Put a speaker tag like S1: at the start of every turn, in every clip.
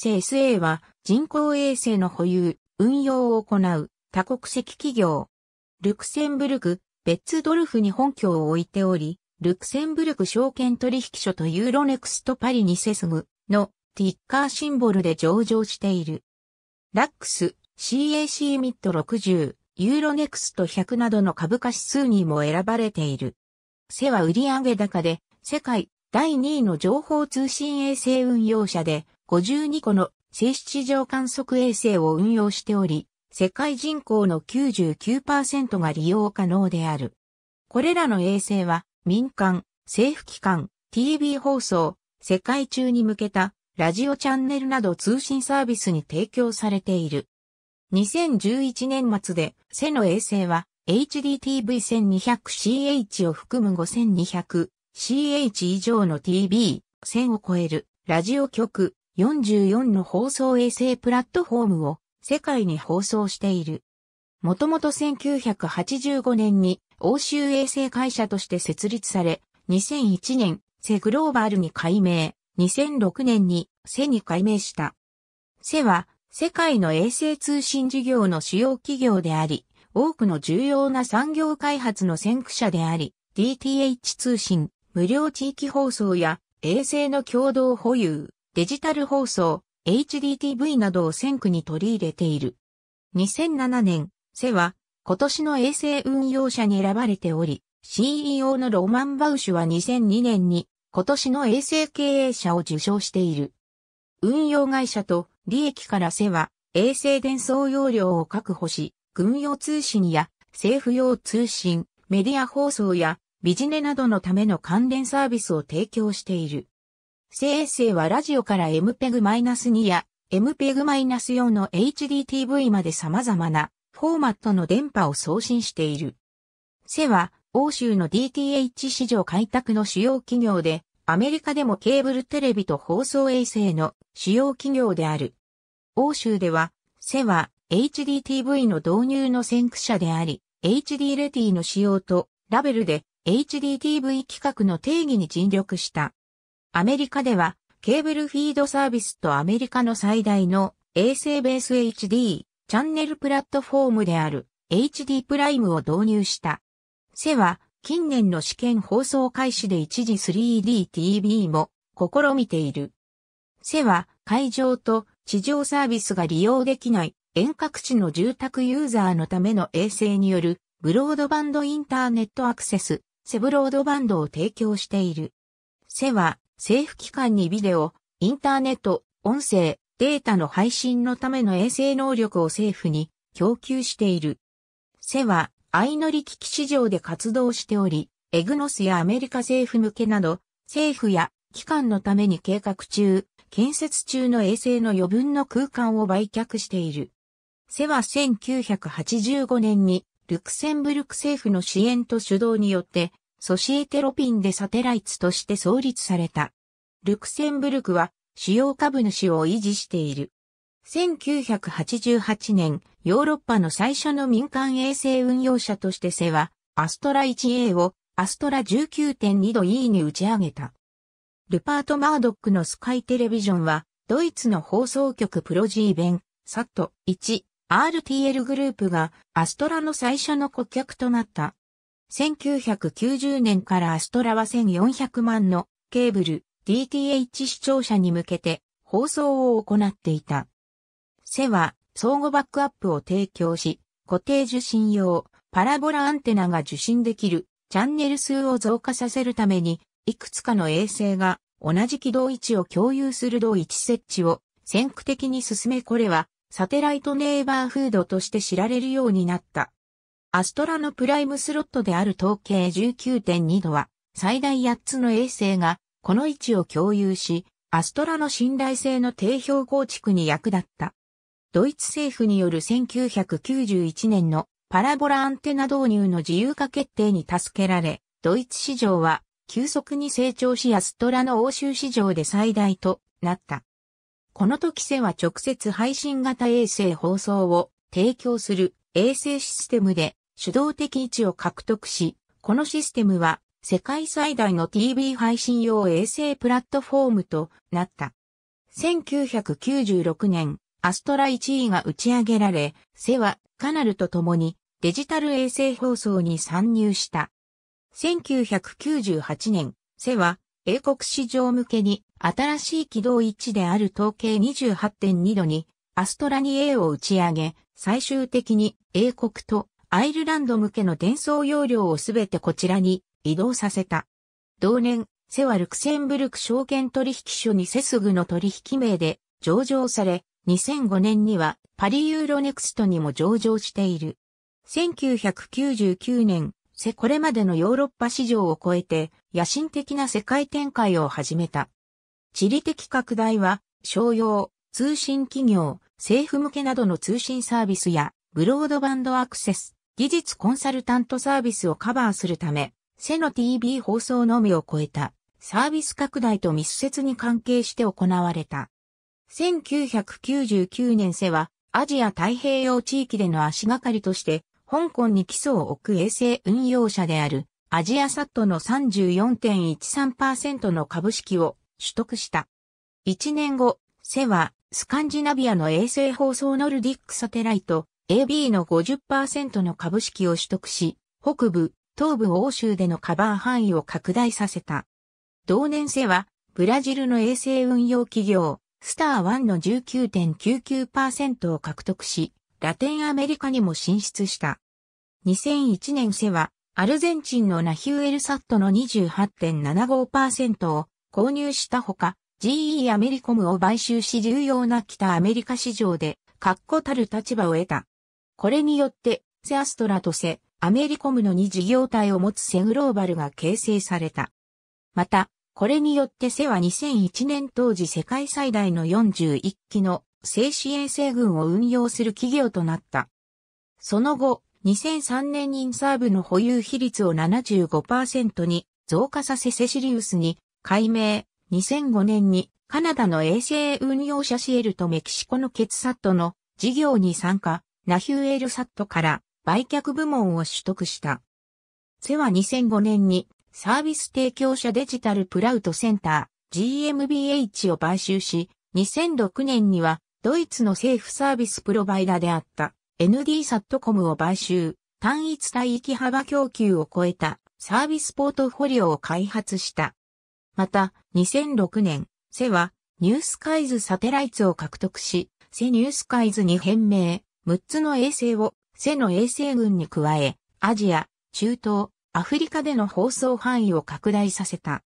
S1: JSA は人工衛星の保有、運用を行う多国籍企業。ルクセンブルク、ベッツドルフに本拠を置いており、ルクセンブルク証券取引所とユーロネクストパリにセスムのティッカーシンボルで上場している。ラックス、CAC ミッド60、ユーロネクスト100などの株価指数にも選ばれている。セは売上高で世界第2位の情報通信衛星運用者で52個の静止上観測衛星を運用しており、世界人口の99%が利用可能である。これらの衛星は民間、政府機関、TV 放送、世界中に向けたラジオチャンネルなど通信サービスに提供されている。2011年末でセの衛星は HDTV1200CH を含む 5200CH 以上の TV1000 を超えるラジオ局、44の放送衛星プラットフォームを世界に放送している。もともと1985年に欧州衛星会社として設立され、2001年、セグローバルに改名、2006年にセに改名した。セは世界の衛星通信事業の主要企業であり、多くの重要な産業開発の先駆者であり、DTH 通信、無料地域放送や衛星の共同保有、デジタル放送、HDTV などを先駆に取り入れている。2007年、セは今年の衛星運用者に選ばれており、CEO のロマン・バウシュは2002年に今年の衛星経営者を受賞している。運用会社と利益からセは衛星伝送容量を確保し、軍用通信や政府用通信、メディア放送やビジネなどのための関連サービスを提供している。生成はラジオから MPEG-2 や MPEG-4 の HDTV まで様々なフォーマットの電波を送信している。セは欧州の DTH 市場開拓の主要企業で、アメリカでもケーブルテレビと放送衛星の主要企業である。欧州では、セは HDTV の導入の先駆者であり、HD レティの使用とラベルで HDTV 規格の定義に尽力した。アメリカでは、ケーブルフィードサービスとアメリカの最大の衛星ベース HD チャンネルプラットフォームである HD プライムを導入した。セは近年の試験放送開始で一時 3DTV も試みている。セは会場と地上サービスが利用できない遠隔地の住宅ユーザーのための衛星によるブロードバンドインターネットアクセス、セブロードバンドを提供している。セは政府機関にビデオ、インターネット、音声、データの配信のための衛星能力を政府に供給している。セは、相乗り機器市場で活動しており、エグノスやアメリカ政府向けなど、政府や機関のために計画中、建設中の衛星の余分の空間を売却している。セは1985年にルクセンブルク政府の支援と主導によってソシエテロピンでサテライツとして創立された。ルクセンブルクは主要株主を維持している。1988年、ヨーロッパの最初の民間衛星運用者としてセは、アストラ 1A をアストラ19.2度 E に打ち上げた。ルパート・マードックのスカイテレビジョンは、ドイツの放送局プロジーベン、サット1、RTL グループがアストラの最初の顧客となった。1990年からアストラは1400万のケーブル、DTH 視聴者に向けて放送を行っていた。セは相互バックアップを提供し、固定受信用、パラボラアンテナが受信できるチャンネル数を増加させるために、いくつかの衛星が同じ軌道位置を共有する同位置設置を先駆的に進めこれはサテライトネイバーフードとして知られるようになった。アストラのプライムスロットである統計19.2度は、最大8つの衛星が、この位置を共有し、アストラの信頼性の定評構築に役立った。ドイツ政府による1991年のパラボラアンテナ導入の自由化決定に助けられ、ドイツ市場は急速に成長しアストラの欧州市場で最大となった。この時世は直接配信型衛星放送を提供する衛星システムで主導的位置を獲得し、このシステムは世界最大の TV 配信用衛星プラットフォームとなった。1996年、アストラ1位が打ち上げられ、セはカナルと共にデジタル衛星放送に参入した。1998年、セは英国市場向けに新しい軌道位置である統計28.2度にアストラに A を打ち上げ、最終的に英国とアイルランド向けの転送容量をすべてこちらに移動させた。同年、セはルクセンブルク証券取引所にセスグの取引名で上場され、2005年にはパリユーロネクストにも上場している。1999年、セこれまでのヨーロッパ市場を超えて野心的な世界展開を始めた。地理的拡大は商用、通信企業、政府向けなどの通信サービスやブロードバンドアクセス、技術コンサルタントサービスをカバーするため、セの TV 放送のみを超えたサービス拡大と密接に関係して行われた。1999年セはアジア太平洋地域での足がかりとして香港に基礎を置く衛星運用者であるアジアサットの34.13%の株式を取得した。1年後、セはスカンジナビアの衛星放送ノルディックサテライト AB の50%の株式を取得し、北部、東部欧州でのカバー範囲を拡大させた。同年世は、ブラジルの衛星運用企業、スター1の19.99%を獲得し、ラテンアメリカにも進出した。2001年世は、アルゼンチンのナヒュエルサットの28.75%を購入したほか、GE アメリコムを買収し重要な北アメリカ市場で確固たる立場を得た。これによって、セアストラとセ、アメリコムの2事業体を持つセグローバルが形成された。また、これによってセは2001年当時世界最大の41機の静止衛星群を運用する企業となった。その後、2003年インサーブの保有比率を75%に増加させセシリウスに改名、2005年にカナダの衛星運用者シエルとメキシコのケツサットの事業に参加、ナヒューエルサットから売却部門を取得した。セは2005年にサービス提供者デジタルプラウトセンター GMBH を買収し、2006年にはドイツの政府サービスプロバイダであった ND サットコムを買収、単一帯域幅供給を超えたサービスポートフォリオを開発した。また、2006年、セはニュースカイズサテライツを獲得し、セニュースカイズに変名、6つの衛星をセの衛星群に加え、アジア、中東、アフリカでの放送範囲を拡大させた。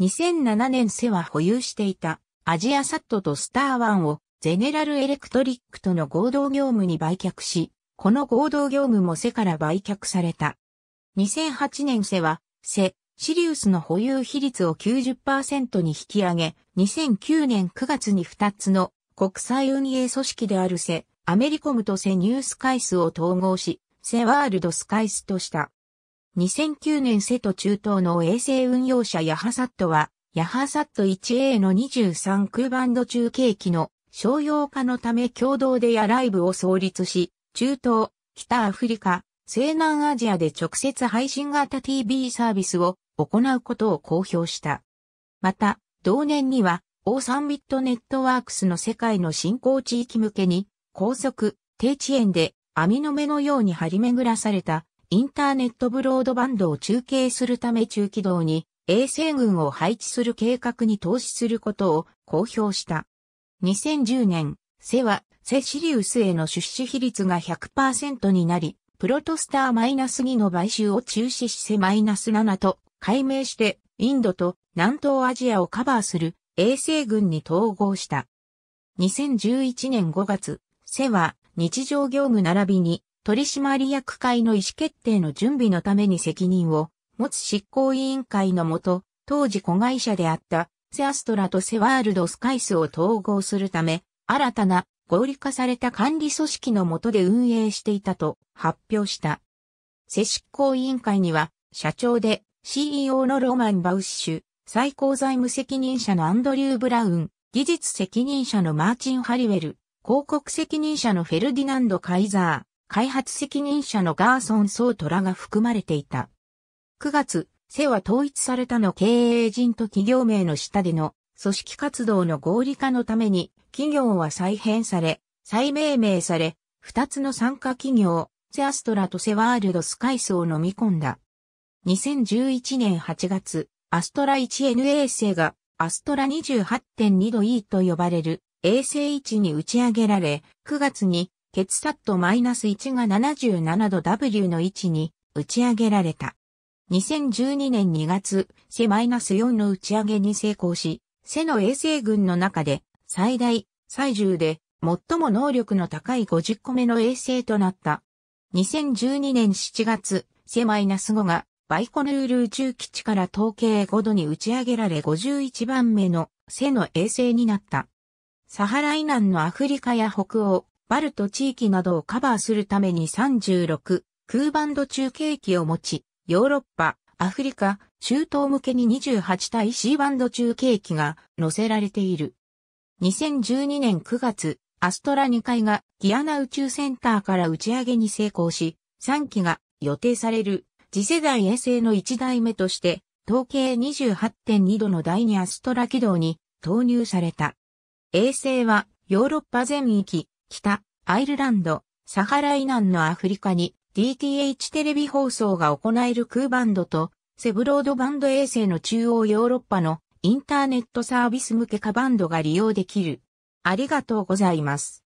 S1: 2007年セは保有していたアジアサットとスターワンをゼネラルエレクトリックとの合同業務に売却し、この合同業務もセから売却された。2008年セは、セ、シリウスの保有比率を90%に引き上げ、2009年9月に2つの国際運営組織であるセ、アメリコムとセニュースカイスを統合し、セワールドスカイスとした。2009年セと中東の衛星運用者ヤハサットは、ヤハサット 1A の23空バンド中継機の商用化のため共同でヤライブを創立し、中東、北アフリカ、西南アジアで直接配信型 TV サービスを行うことを公表した。また、同年には、オーサンビットネットワークスの世界の振興地域向けに、高速、低遅延で網の目のように張り巡らされたインターネットブロードバンドを中継するため中軌道に衛星群を配置する計画に投資することを公表した。2010年、セはセシリウスへの出資比率が100%になり、プロトスターマイナス2の買収を中止しセマイナス7と改名してインドと南東アジアをカバーする衛星群に統合した。2011年5月、セは、日常業務並びに、取締役会の意思決定の準備のために責任を持つ執行委員会のもと、当時子会社であったセアストラとセワールドスカイスを統合するため、新たな合理化された管理組織のもとで運営していたと発表した。セ執行委員会には、社長で CEO のローマン・バウッシュ、最高財務責任者のアンドリュー・ブラウン、技術責任者のマーチン・ハリウェル、広告責任者のフェルディナンド・カイザー、開発責任者のガーソン・ソートラが含まれていた。9月、セは統一されたの経営陣と企業名の下での組織活動の合理化のために企業は再編され、再命名され、2つの参加企業、セアストラとセワールドスカイスを飲み込んだ。2011年8月、アストラ 1N a 生がアストラ28.2度 E と呼ばれる衛星位置に打ち上げられ、9月に、ケツサットマイナス -1 が77度 W の位置に打ち上げられた。2012年2月、セマイナス -4 の打ち上げに成功し、セの衛星群の中で最大、最重で最も能力の高い50個目の衛星となった。2012年7月、セマイナス -5 がバイコヌール宇宙基地から統計5度に打ち上げられ51番目のセの衛星になった。サハラ以南のアフリカや北欧、バルト地域などをカバーするために36、空バンド中継機を持ち、ヨーロッパ、アフリカ、中東向けに28対 C バンド中継機が載せられている。2012年9月、アストラ2回がギアナ宇宙センターから打ち上げに成功し、3機が予定される次世代衛星の1台目として、統計28.2度の第2アストラ軌道に投入された。衛星はヨーロッパ全域、北、アイルランド、サハラ以南のアフリカに DTH テレビ放送が行える空バンドとセブロードバンド衛星の中央ヨーロッパのインターネットサービス向けカバンドが利用できる。ありがとうございます。